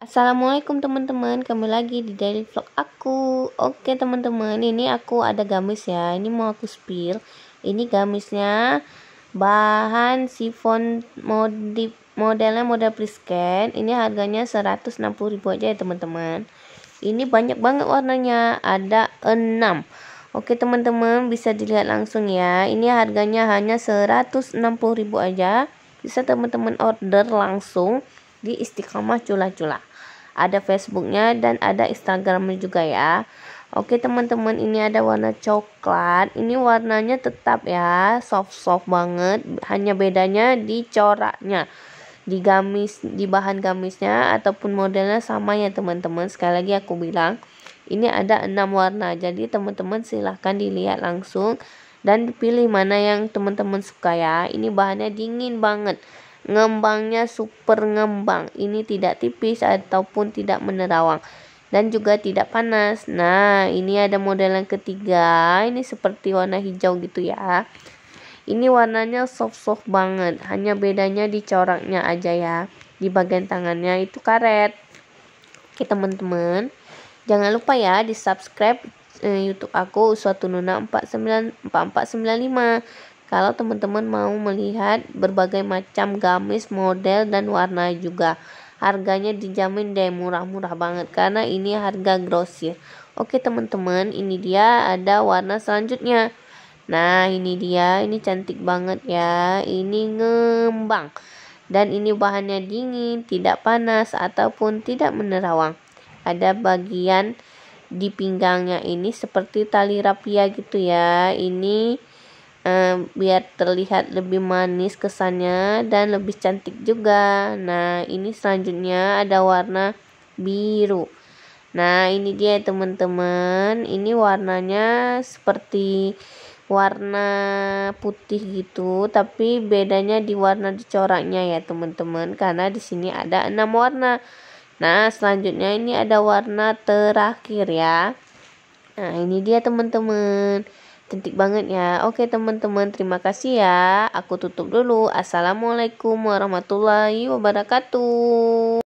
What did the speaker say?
Assalamualaikum teman-teman, kami lagi di daily vlog aku Oke teman-teman, ini aku ada gamis ya Ini mau aku spill Ini gamisnya Bahan sifon modif, Modelnya model prescan. Ini harganya 160 ribu aja ya teman-teman Ini banyak banget warnanya Ada 6 Oke teman-teman, bisa dilihat langsung ya Ini harganya hanya 160 ribu aja Bisa teman-teman order langsung di Istiqomah Cula-Cula. Ada Facebooknya dan ada Instagramnya juga ya. Oke teman-teman ini ada warna coklat Ini warnanya tetap ya soft-soft banget Hanya bedanya di coraknya Di gamis, di bahan gamisnya ataupun modelnya sama ya teman-teman Sekali lagi aku bilang Ini ada enam warna Jadi teman-teman silahkan dilihat langsung Dan pilih mana yang teman-teman suka ya Ini bahannya dingin banget ngembangnya super ngembang ini tidak tipis ataupun tidak menerawang dan juga tidak panas nah ini ada model yang ketiga ini seperti warna hijau gitu ya ini warnanya soft-soft banget hanya bedanya di coraknya aja ya di bagian tangannya itu karet oke teman-teman jangan lupa ya di subscribe eh, YouTube aku Uswatu Nuna 4495 kalau teman-teman mau melihat berbagai macam gamis model dan warna juga harganya dijamin deh murah-murah banget karena ini harga grosir oke teman-teman ini dia ada warna selanjutnya nah ini dia ini cantik banget ya ini ngembang dan ini bahannya dingin tidak panas ataupun tidak menerawang ada bagian di pinggangnya ini seperti tali rapia gitu ya ini eh, biar terlihat lebih manis kesannya dan lebih cantik juga nah ini selanjutnya ada warna biru nah ini dia teman-teman ini warnanya seperti warna putih gitu tapi bedanya di warna dicoraknya ya teman-teman karena di sini ada enam warna Nah, selanjutnya ini ada warna terakhir ya. Nah, ini dia teman-teman. Cantik banget ya. Oke teman-teman, terima kasih ya. Aku tutup dulu. Assalamualaikum warahmatullahi wabarakatuh.